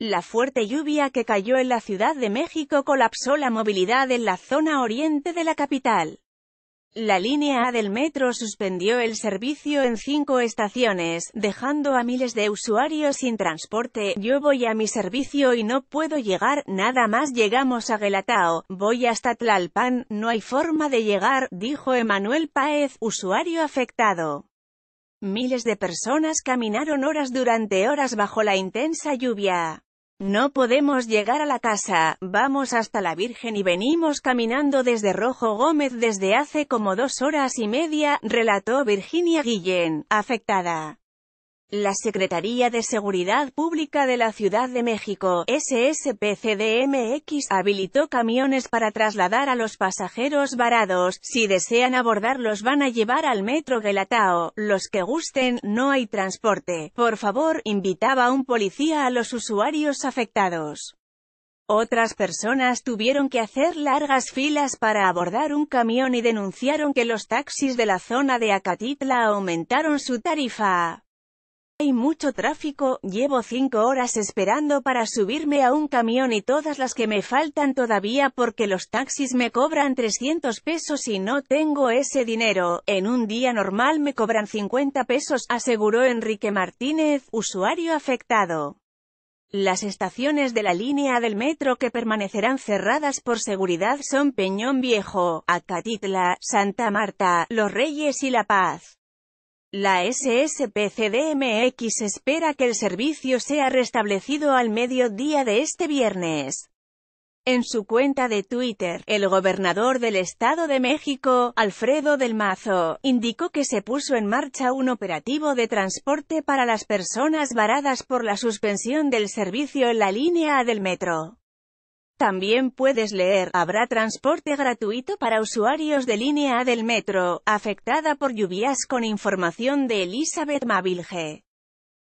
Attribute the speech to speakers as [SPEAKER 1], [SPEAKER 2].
[SPEAKER 1] La fuerte lluvia que cayó en la Ciudad de México colapsó la movilidad en la zona oriente de la capital. La línea A del metro suspendió el servicio en cinco estaciones, dejando a miles de usuarios sin transporte. Yo voy a mi servicio y no puedo llegar, nada más llegamos a Gelatao, voy hasta Tlalpan, no hay forma de llegar, dijo Emanuel Paez, usuario afectado. Miles de personas caminaron horas durante horas bajo la intensa lluvia. No podemos llegar a la casa, vamos hasta la Virgen y venimos caminando desde Rojo Gómez desde hace como dos horas y media, relató Virginia Guillén, afectada. La Secretaría de Seguridad Pública de la Ciudad de México, SSPCDMX, habilitó camiones para trasladar a los pasajeros varados. Si desean abordarlos van a llevar al metro Gelatao. Los que gusten, no hay transporte. Por favor, invitaba un policía a los usuarios afectados. Otras personas tuvieron que hacer largas filas para abordar un camión y denunciaron que los taxis de la zona de Acatitla aumentaron su tarifa. Hay mucho tráfico, llevo cinco horas esperando para subirme a un camión y todas las que me faltan todavía porque los taxis me cobran 300 pesos y no tengo ese dinero, en un día normal me cobran 50 pesos, aseguró Enrique Martínez, usuario afectado. Las estaciones de la línea del metro que permanecerán cerradas por seguridad son Peñón Viejo, Acatitla, Santa Marta, Los Reyes y La Paz. La SSPCDMX espera que el servicio sea restablecido al mediodía de este viernes. En su cuenta de Twitter, el gobernador del Estado de México, Alfredo del Mazo, indicó que se puso en marcha un operativo de transporte para las personas varadas por la suspensión del servicio en la línea A del metro. También puedes leer, habrá transporte gratuito para usuarios de línea A del metro, afectada por lluvias con información de Elizabeth Mavilge.